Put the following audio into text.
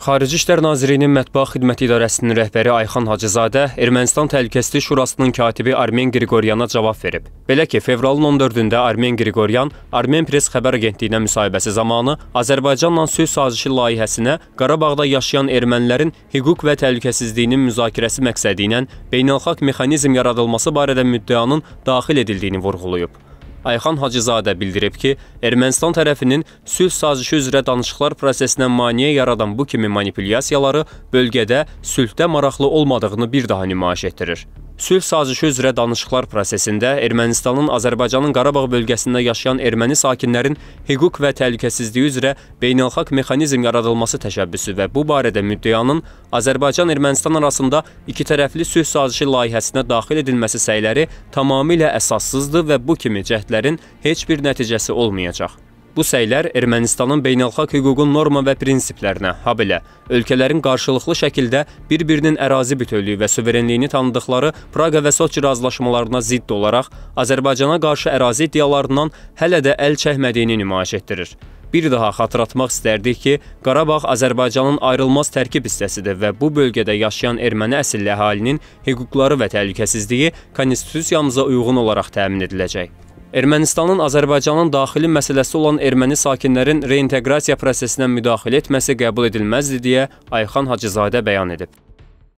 Xarici İşlər Nazirliyinin Mətbuat Xidməti İdarəsinin rəhbəri Ayxan Hacızadə Ermənistan Təhlükəsizlik Şurasının katibi Armen Qrigoryana cavab verib. Belə ki, fevralın 14-də Armen Qrigoryan Armen Press xəbər agentliyinə müsahibəsi zamanı Azərbaycanla sülh sazişi layihəsinə Qarabağda yaşayan ermənilərin hüquq və təhlükəsizliyinin müzakirəsi məqsədi ilə beynəlxalq mexanizm yaradılması barədə müddəanın daxil edildiyini vurğulayıb. Ayxan Hacızadə bildirib ki, Ermənistan tərəfinin sülh sazişi üzrə danışıqlar prosesinə maniyə yaradan bu kimi manipulyasiyaları bölgədə sülhdə maraqlı olmadığını bir daha nümayiş etdirir. Sülh sazişi üzrə danışıqlar prosesində Ermənistanın Azərbaycanın Qarabağ bölgəsində yaşayan erməni sakinlərin hüquq və təhlükəsizliyi üzrə beynəlxalq mexanizm yaradılması təşəbbüsü və bu barədə müddəanın Azərbaycan-Ermənistan arasında iki tərəfli sülh sazişi layihəsinə daxil edilməsi səyləri tamamilə əsassızdır və bu kimi cəhdlərin heç bir nəticəsi olmayacaq. Bu səylər Ermənistanın beynəlxalq hüququn norma və prinsiplərinə, habelə ölkələrin qarşılıqlı şəkildə bir-birinin ərazi bütövlüyü və suverenliyini tanıdıqları Praqa və Soçi razılaşmalarına zidd olaraq Azərbaycana qarşı ərazi iddialarından hələ də əl çəkmədiyini nümayiş etdirir. Bir daha xatırlatmaq istərdik ki, Qarabağ Azərbaycanın ayrılmaz tərkib hissəsidir və bu bölgədə yaşayan erməni əsilli əhalinin hüquqları və təhlükəsizliyi konstitusiyamıza uyğun olaraq təmin ediləcək. Ermənistanın Azərbaycanın daxili məsələsi olan erməni sakinlərin reinteqrasiya prosesinə müdaxilə etməsi qəbul edilməzdir deyə Ayxan Hacızadə bəyan edib.